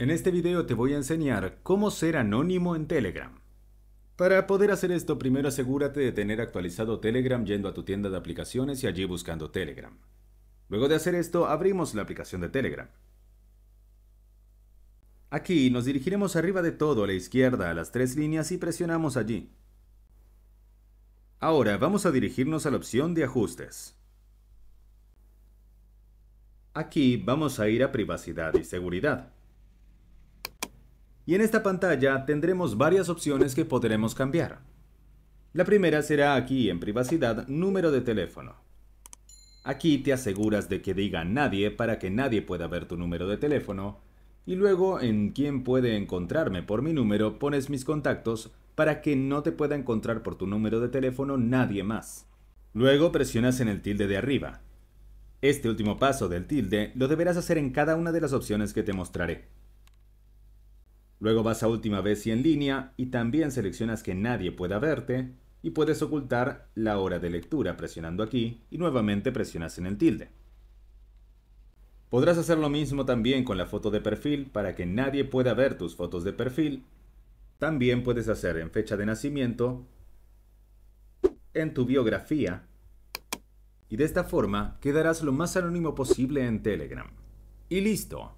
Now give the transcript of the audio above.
En este video te voy a enseñar cómo ser anónimo en Telegram. Para poder hacer esto, primero asegúrate de tener actualizado Telegram yendo a tu tienda de aplicaciones y allí buscando Telegram. Luego de hacer esto, abrimos la aplicación de Telegram. Aquí nos dirigiremos arriba de todo a la izquierda a las tres líneas y presionamos allí. Ahora vamos a dirigirnos a la opción de ajustes. Aquí vamos a ir a privacidad y seguridad y en esta pantalla tendremos varias opciones que podremos cambiar. La primera será aquí en privacidad número de teléfono. Aquí te aseguras de que diga nadie para que nadie pueda ver tu número de teléfono y luego en quién puede encontrarme por mi número pones mis contactos para que no te pueda encontrar por tu número de teléfono nadie más. Luego presionas en el tilde de arriba. Este último paso del tilde lo deberás hacer en cada una de las opciones que te mostraré. Luego vas a última vez y en línea y también seleccionas que nadie pueda verte y puedes ocultar la hora de lectura presionando aquí y nuevamente presionas en el tilde. Podrás hacer lo mismo también con la foto de perfil para que nadie pueda ver tus fotos de perfil. También puedes hacer en fecha de nacimiento, en tu biografía y de esta forma quedarás lo más anónimo posible en Telegram. Y listo.